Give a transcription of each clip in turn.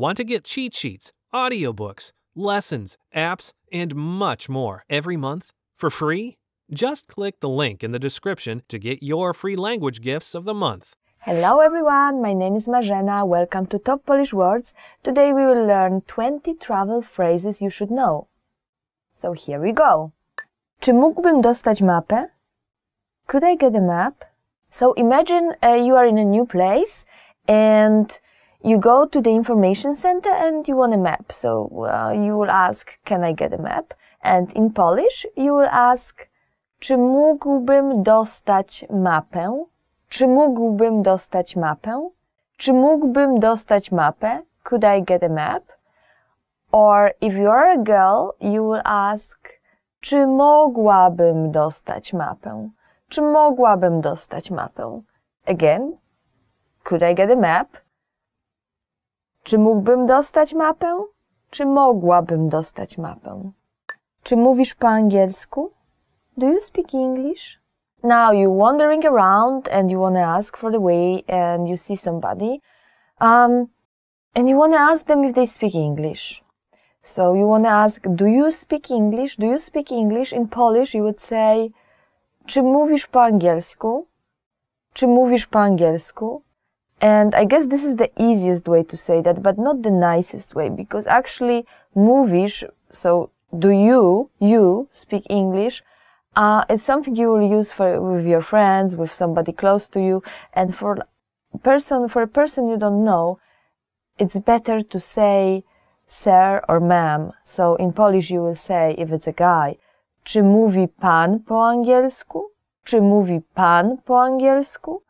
Want to get cheat sheets, audiobooks, lessons, apps, and much more every month for free? Just click the link in the description to get your free language gifts of the month. Hello everyone, my name is Marzena. Welcome to Top Polish Words. Today we will learn 20 travel phrases you should know. So here we go. Czy mógłbym dostać mapę? Could I get a map? So imagine uh, you are in a new place and you go to the information center and you want a map. So uh, you will ask, can I get a map? And in Polish, you will ask, czy mógłbym dostać mapę? Czy mógłbym dostać mapę? Czy mógłbym dostać mapę? Could I get a map? Or if you are a girl, you will ask, czy mogłabym dostać mapę? Czy mogłabym dostać mapę? Again, could I get a map? Czy mógłbym dostać mapę? Czy mogłabym dostać mapę? Czy mówisz po angielsku? Do you speak English? Now you're wandering around and you want to ask for the way and you see somebody. Um, and you want to ask them if they speak English. So you want to ask, do you speak English? Do you speak English? In Polish you would say, czy mówisz po angielsku? Czy mówisz po angielsku? And I guess this is the easiest way to say that, but not the nicest way, because actually movies, so do you, you speak English, uh, it's something you will use for, with your friends, with somebody close to you, and for person, for a person you don't know, it's better to say sir or ma'am. So in Polish you will say, if it's a guy, czy mówi pan po angielsku? Czy mówi pan po angielsku?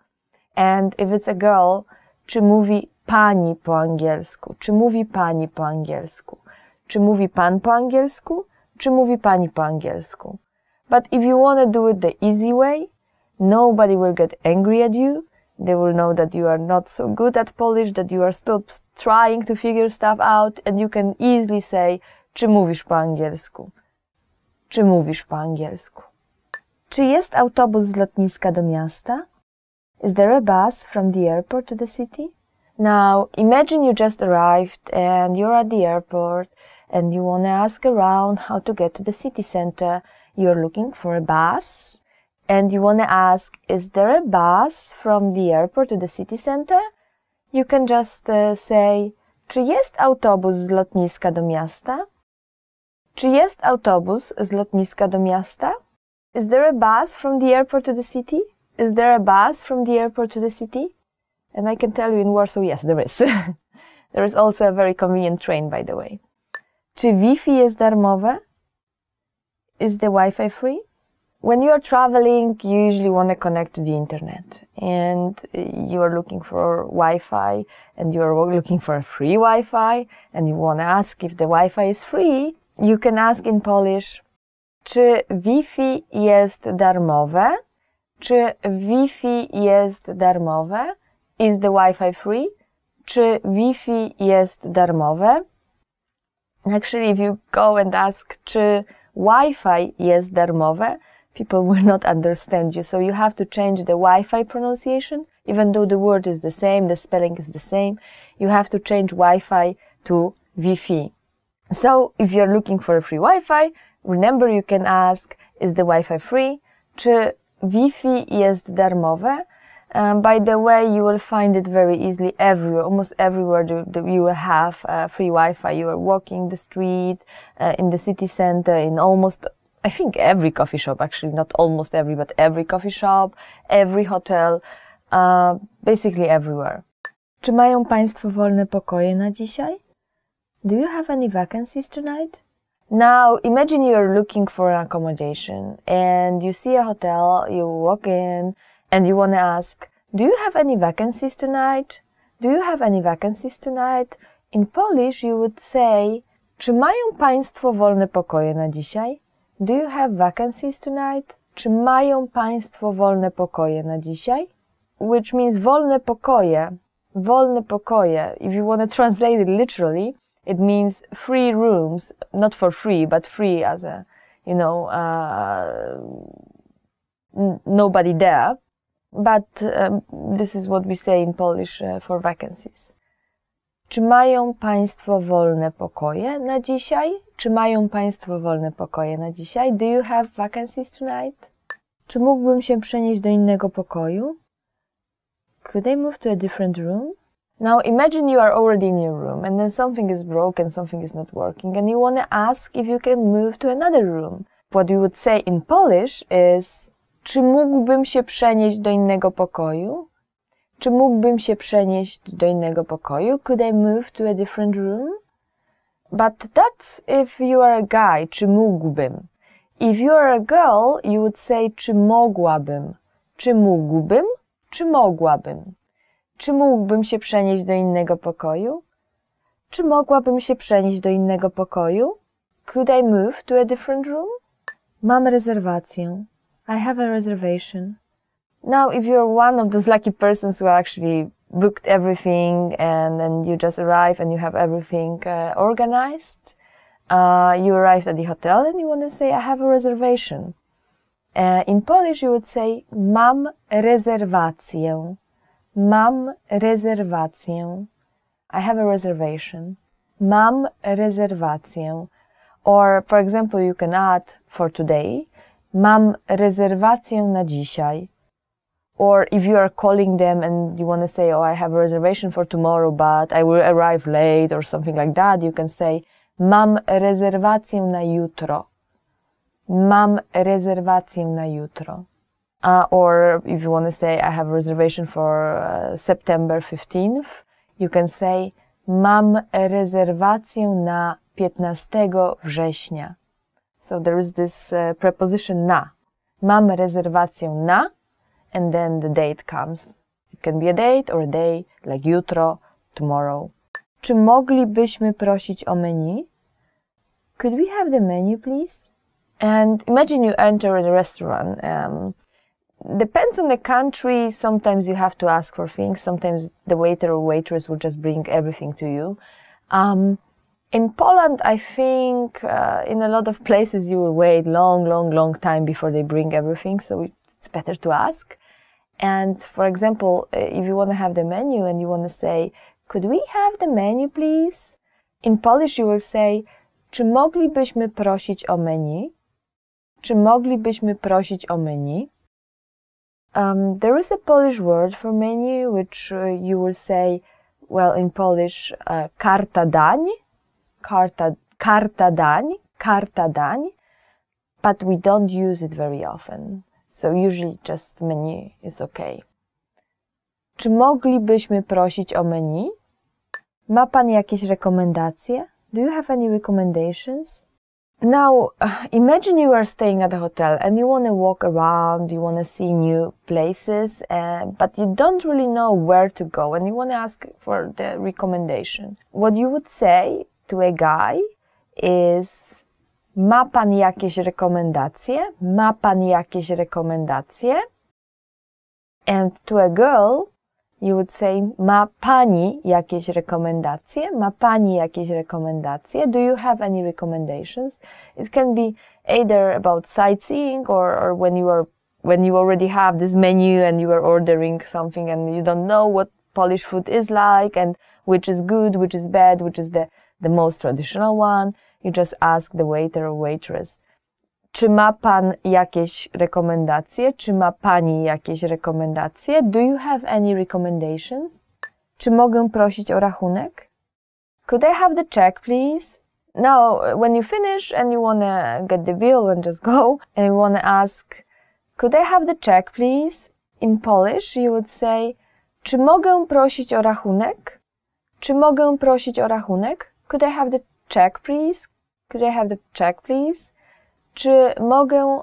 And if it's a girl, czy mówi pani po angielsku? Czy mówi pani po angielsku? Czy mówi pan po angielsku? Czy mówi pani po angielsku? But if you want to do it the easy way, nobody will get angry at you. They will know that you are not so good at Polish, that you are still trying to figure stuff out, and you can easily say, czy mówisz po angielsku? Czy mówisz po angielsku? Czy jest autobus z lotniska do miasta? Is there a bus from the airport to the city? Now, imagine you just arrived and you're at the airport and you want to ask around how to get to the city center. You're looking for a bus and you want to ask, is there a bus from the airport to the city center? You can just uh, say, czy jest autobus z lotniska do miasta? Czy jest autobus z lotniska do miasta? Is there a bus from the airport to the city? is there a bus from the airport to the city? And I can tell you in Warsaw, yes, there is. there is also a very convenient train, by the way. Czy Wi-Fi jest darmowe? Is the Wi-Fi free? When you are traveling, you usually want to connect to the internet and you are looking for Wi-Fi and you are looking for a free Wi-Fi and you want to ask if the Wi-Fi is free. You can ask in Polish, czy Wi-Fi jest darmowe? Czy Wi-Fi jest darmowe? Is the Wi-Fi free? Czy Wi-Fi jest darmowe? Actually, if you go and ask, czy Wi-Fi jest darmowe, people will not understand you. So you have to change the Wi-Fi pronunciation, even though the word is the same, the spelling is the same. You have to change Wi-Fi to Wi-Fi. So if you're looking for a free Wi-Fi, remember you can ask, is the Wi-Fi free? Czy Wi-Fi jest darmowe. Um, by the way, you will find it very easily everywhere, almost everywhere you will have uh, free Wi-Fi. You are walking the street, uh, in the city center, in almost, I think every coffee shop, actually, not almost every, but every coffee shop, every hotel, uh, basically everywhere. Czy mają Państwo wolne pokoje na dzisiaj? Do you have any vacancies tonight? Now, imagine you're looking for an accommodation and you see a hotel, you walk in and you want to ask, Do you have any vacancies tonight? Do you have any vacancies tonight? In Polish, you would say, Czy mają Państwo wolne pokoje na dzisiaj? Do you have vacancies tonight? Czy mają Państwo wolne pokoje na dzisiaj? Which means wolne pokoje. Wolne pokoje. If you want to translate it literally, it means free rooms, not for free, but free as a, you know, uh, nobody there. But um, this is what we say in Polish uh, for vacancies. Czy mają Państwo wolne pokoje na dzisiaj? Czy mają Państwo wolne pokoje na dzisiaj? Do you have vacancies tonight? Czy mógłbym się przenieść do innego pokoju? Could I move to a different room? Now imagine you are already in your room and then something is broken, something is not working, and you want to ask if you can move to another room. What you would say in Polish is czy mógłbym się przenieść do innego pokoju? Czy mógłbym się przenieść do innego pokoju? Could I move to a different room? But that's if you are a guy, czy mógłbym. If you are a girl, you would say czy mogłabym. Czy mógłbym, czy mogłabym. Czy mógłbym się przenieść do innego pokoju? Czy mogłabym się przenieść do innego pokoju? Could I move to a different room? Mam rezerwację. I have a reservation. Now, if you're one of those lucky persons who actually booked everything and then you just arrive and you have everything uh, organized, uh, you arrive at the hotel and you want to say, I have a reservation. Uh, in Polish, you would say, mam rezerwację. Mam rezerwację. I have a reservation. Mam rezerwację. Or, for example, you can add for today. Mam rezerwację na dzisiaj. Or if you are calling them and you want to say, Oh, I have a reservation for tomorrow, but I will arrive late or something like that, you can say, Mam rezerwację na jutro. Mam rezerwację na jutro. Uh, or if you want to say, I have a reservation for uh, September 15th, you can say, Mam rezerwację na 15 września. So there is this uh, preposition na. Mam rezerwację na, and then the date comes. It can be a date or a day, like jutro, tomorrow. Czy moglibyśmy prosić o menu? Could we have the menu, please? And imagine you enter a restaurant. Um, depends on the country. Sometimes you have to ask for things. Sometimes the waiter or waitress will just bring everything to you. Um, in Poland, I think uh, in a lot of places you will wait long, long, long time before they bring everything. So it's better to ask. And for example, uh, if you want to have the menu and you want to say, "Could we have the menu, please?" In Polish, you will say, "Czy moglibyśmy prosić o menu?" Czy moglibyśmy prosić o menu? Um, there is a Polish word for menu, which uh, you will say, well, in Polish, uh, karta dani, karta, karta karta dani, but we don't use it very often. So usually just menu is okay. Czy moglibyśmy prosić o menu? Ma pan jakieś rekomendacje? Do you have any recommendations? Now, imagine you are staying at a hotel and you want to walk around, you want to see new places, uh, but you don't really know where to go and you want to ask for the recommendation. What you would say to a guy is, ma pan jakieś rekomendacje? Ma pan jakieś rekomendacje? And to a girl, you would say, ma pani jakieś rekomendacje? Ma pani jakieś rekomendacje? Do you have any recommendations? It can be either about sightseeing or, or when you are when you already have this menu and you are ordering something and you don't know what Polish food is like and which is good, which is bad, which is the, the most traditional one. You just ask the waiter or waitress Czy ma pan jakieś rekomendacje? Czy ma pani jakieś rekomendacje? Do you have any recommendations? Czy mogę prosić o rachunek? Could I have the check, please? Now, when you finish and you wanna get the bill and just go, and you wanna ask, could I have the check, please? In Polish, you would say, czy mogę prosić o rachunek? Czy mogę prosić o rachunek? Could I have the check, please? Could I have the check, please? Czy mogę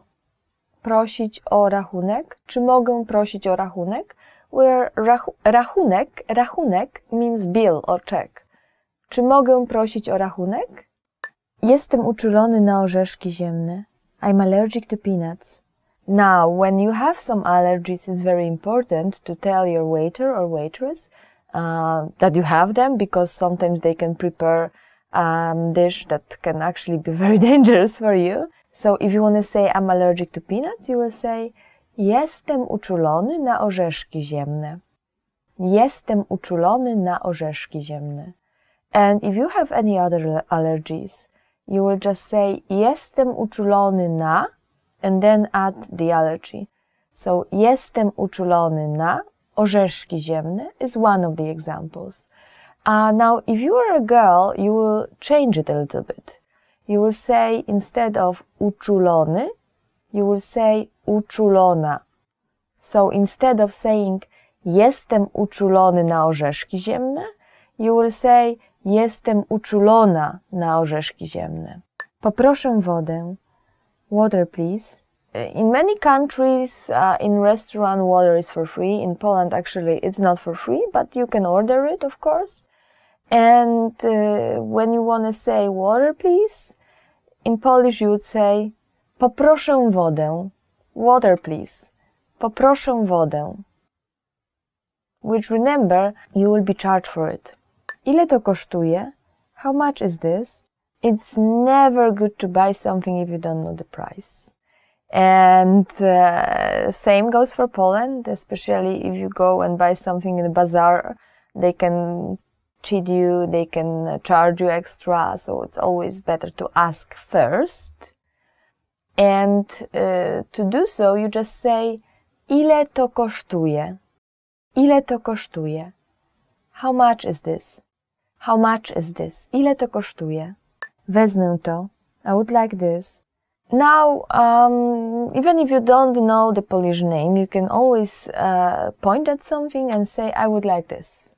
prosić o rachunek? Czy mogę prosić o rachunek? Where rachu rachunek, rachunek means bill or check. Czy mogę prosić o rachunek? Jestem uczulony na orzeszki ziemne. I'm allergic to peanuts. Now, when you have some allergies, it's very important to tell your waiter or waitress uh, that you have them because sometimes they can prepare a um, dish that can actually be very dangerous for you. So if you want to say I'm allergic to peanuts, you will say Jestem uczulony na orzeszki ziemne. Jestem uczulony na orzeszki ziemne. And if you have any other allergies, you will just say jestem uczulony na and then add the allergy. So jestem uczulony na orzeszki ziemne is one of the examples. Uh, now if you are a girl, you will change it a little bit. You will say instead of uczulony, you will say uczulona. So instead of saying jestem uczulony na orzeszki ziemne, you will say jestem uczulona na orzeszki ziemne. Poproszę wodę. Water, please. In many countries, uh, in restaurant, water is for free. In Poland, actually, it's not for free, but you can order it, of course. And uh, when you want to say water, please, in Polish you would say poproszę wodę, water please, poproszę wodę, which remember you will be charged for it. Ile to kosztuje? How much is this? It's never good to buy something if you don't know the price. And uh, same goes for Poland, especially if you go and buy something in a bazaar, they can cheat you, they can uh, charge you extra. So it's always better to ask first. And uh, to do so, you just say, Ile to kosztuje? Ile to kosztuje? How much is this? How much is this? Ile to kosztuje? Wezmę to. I would like this. Now, um, even if you don't know the Polish name, you can always uh, point at something and say, I would like this.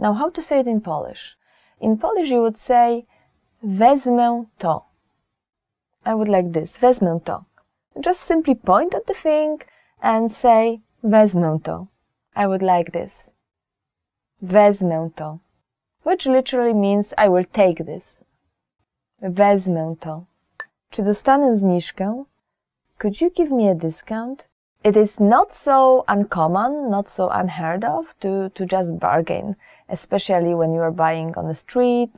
Now, how to say it in Polish? In Polish, you would say wezmę to. I would like this, wezmę to. Just simply point at the thing and say wezmę to. I would like this. Wezmę to. Which literally means I will take this. Wezmę to. Czy dostanę zniżkę? Could you give me a discount? it is not so uncommon, not so unheard of to, to just bargain, especially when you are buying on the street,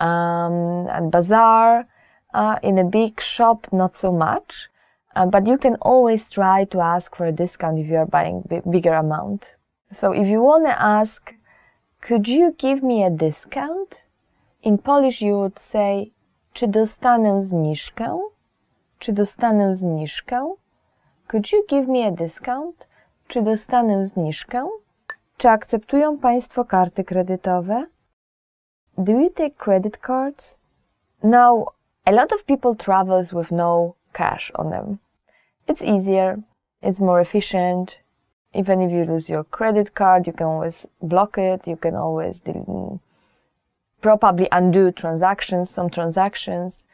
um, at bazaar, uh, in a big shop, not so much. Uh, but you can always try to ask for a discount if you are buying bigger amount. So if you want to ask, could you give me a discount? In Polish you would say, czy dostanę zniżkę? Czy dostanę zniżkę? Could you give me a discount? Czy dostanę zniżkę? Czy akceptują Państwo karty kredytowe? Do you take credit cards? Now, a lot of people travels with no cash on them. It's easier, it's more efficient. Even if you lose your credit card, you can always block it, you can always probably undo transactions, some transactions.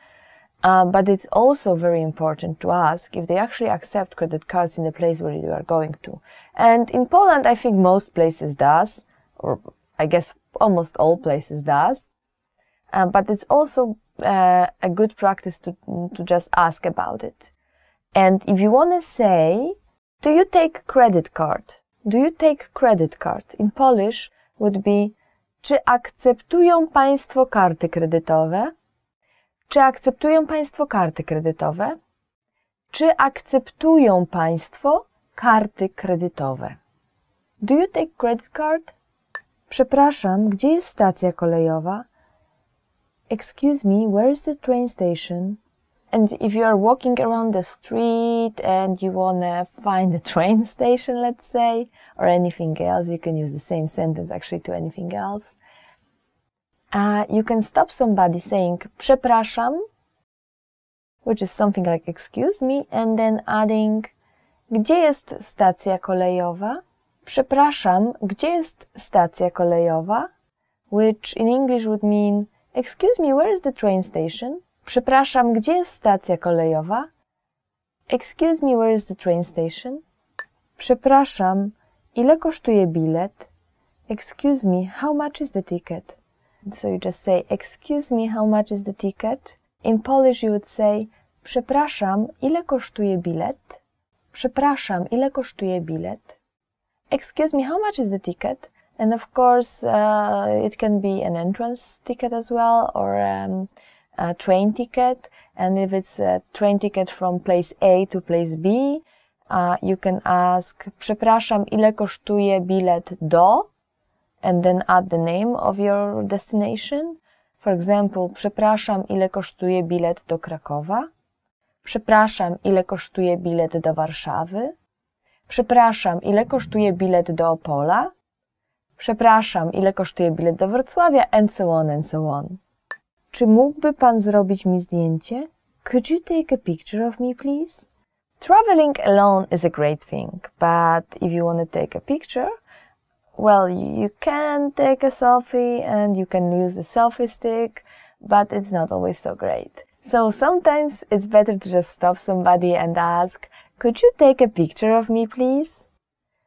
Um, but it's also very important to ask if they actually accept credit cards in the place where you are going to. And in Poland, I think most places does, or I guess almost all places does. Um, but it's also uh, a good practice to, to just ask about it. And if you want to say, do you take credit card? Do you take credit card? In Polish would be, czy akceptują Państwo karty kredytowe? Czy akceptują Państwo karty kredytowe? Czy akceptują Państwo karty kredytowe? Do you take credit card? Przepraszam, gdzie jest stacja kolejowa? Excuse me, where is the train station? And if you are walking around the street and you wanna find the train station, let's say, or anything else, you can use the same sentence actually to anything else. Uh, you can stop somebody saying przepraszam, which is something like excuse me, and then adding gdzie jest stacja kolejowa? Przepraszam, gdzie jest stacja kolejowa? Which in English would mean excuse me, where is the train station? Przepraszam, gdzie jest stacja kolejowa? Excuse me, where is the train station? Przepraszam, ile kosztuje bilet? Excuse me, how much is the ticket? And so you just say, excuse me, how much is the ticket? In Polish you would say, przepraszam, ile kosztuje bilet? Przepraszam, ile kosztuje bilet? Excuse me, how much is the ticket? And of course, uh, it can be an entrance ticket as well or um, a train ticket. And if it's a train ticket from place A to place B, uh, you can ask, przepraszam, ile kosztuje bilet do? and then add the name of your destination. For example, przepraszam, ile kosztuje bilet do Krakowa? Przepraszam, ile kosztuje bilet do Warszawy? Przepraszam, ile kosztuje bilet do Opola? Przepraszam, ile kosztuje bilet do Wrocławia? And so on, and so on. Czy mógłby pan zrobić mi zdjęcie? Could you take a picture of me, please? Traveling alone is a great thing, but if you want to take a picture, well, you can take a selfie and you can use the selfie stick, but it's not always so great. So sometimes it's better to just stop somebody and ask, could you take a picture of me, please?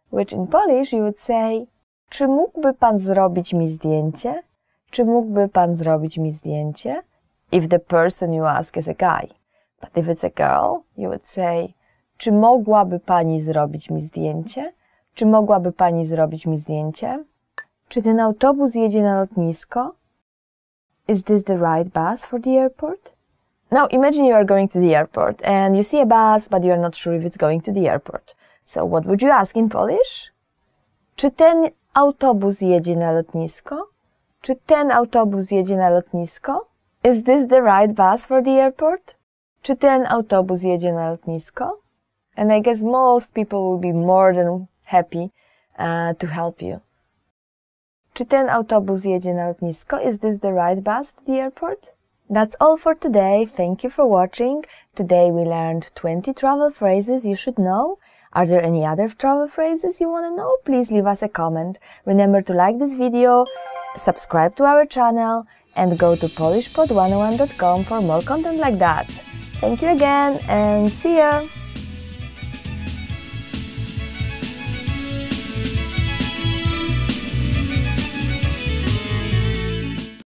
Which in Polish you would say, czy mógłby pan zrobić mi zdjęcie? Czy mógłby pan zrobić mi zdjęcie? If the person you ask is a guy. But if it's a girl, you would say, czy mogłaby pani zrobić mi zdjęcie? Czy mogłaby pani zrobić mi zdjęcie? Czy ten autobus jedzie na lotnisko? Is this the right bus for the airport? Now imagine you are going to the airport and you see a bus, but you are not sure if it's going to the airport. So what would you ask in Polish? Czy ten autobus jedzie na lotnisko? Czy ten autobus jedzie na lotnisko? Is this the right bus for the airport? Czy ten autobus jedzie na lotnisko? And I guess most people will be more than happy uh, to help you. Czy ten autobus jedzie na lotnisko? Is this the right bus to the airport? That's all for today. Thank you for watching. Today we learned 20 travel phrases you should know. Are there any other travel phrases you want to know? Please leave us a comment. Remember to like this video, subscribe to our channel, and go to polishpod101.com for more content like that. Thank you again and see ya!